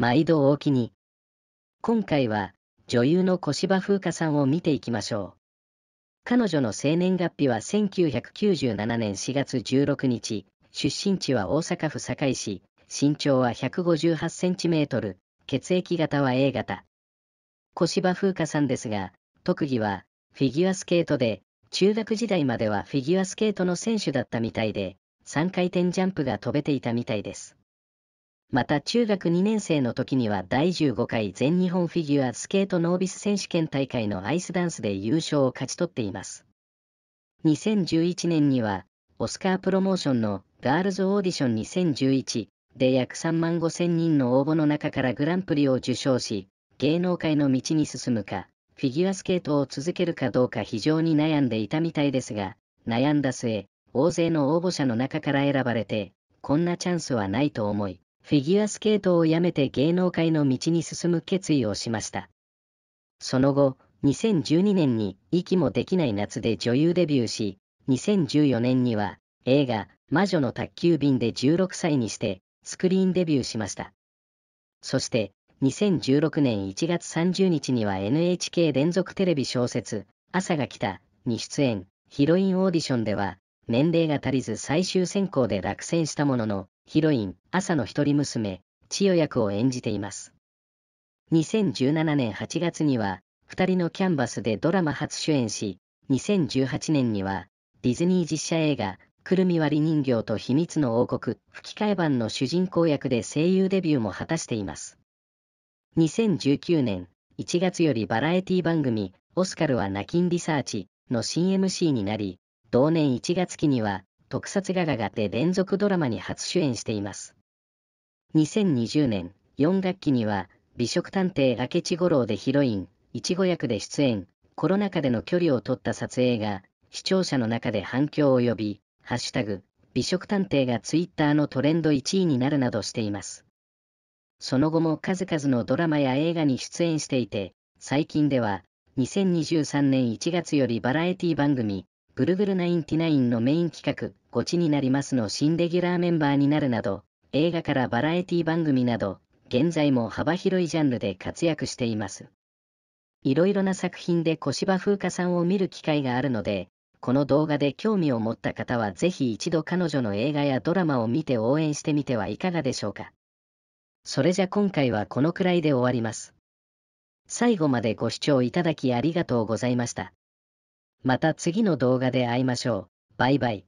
毎度おおきに。今回は、女優の小芝風花さんを見ていきましょう。彼女の生年月日は1997年4月16日、出身地は大阪府堺市、身長は158センチメートル、血液型は A 型。小芝風花さんですが、特技は、フィギュアスケートで、中学時代まではフィギュアスケートの選手だったみたいで、3回転ジャンプが飛べていたみたいです。また中学2年生の時には第15回全日本フィギュアスケートノービス選手権大会のアイスダンスで優勝を勝ち取っています。2011年には、オスカープロモーションのガールズオーディション2011で約3万5千人の応募の中からグランプリを受賞し、芸能界の道に進むか、フィギュアスケートを続けるかどうか非常に悩んでいたみたいですが、悩んだ末、大勢の応募者の中から選ばれて、こんなチャンスはないと思い、フィギュアスケートをやめて芸能界の道に進む決意をしました。その後、2012年に息もできない夏で女優デビューし、2014年には映画魔女の宅急便で16歳にしてスクリーンデビューしました。そして、2016年1月30日には NHK 連続テレビ小説朝が来たに出演、ヒロインオーディションでは年齢が足りず最終選考で落選したものの、ヒロイン、朝の一人娘、千代役を演じています。2017年8月には、二人のキャンバスでドラマ初主演し、2018年には、ディズニー実写映画、くるみ割り人形と秘密の王国、吹き替え版の主人公役で声優デビューも果たしています。2019年1月よりバラエティ番組、オスカルは泣きんリサーチの新 MC になり、同年1月期には、特撮ガガガで連続ドラマに初主演しています。2020年、4学期には、美食探偵明智五郎でヒロイン、いちご役で出演、コロナ禍での距離を取った撮影が、視聴者の中で反響を呼び、ハッシュタグ、美食探偵がツイッターのトレンド1位になるなどしています。その後も数々のドラマや映画に出演していて、最近では、2023年1月よりバラエティ番組、ブルブル99のメイン企画、ゴチになりますの新レギュラーメンバーになるなど、映画からバラエティ番組など、現在も幅広いジャンルで活躍しています。いろいろな作品で小芝風花さんを見る機会があるので、この動画で興味を持った方はぜひ一度彼女の映画やドラマを見て応援してみてはいかがでしょうか。それじゃ今回はこのくらいで終わります。最後までご視聴いただきありがとうございました。また次の動画で会いましょう。バイバイ。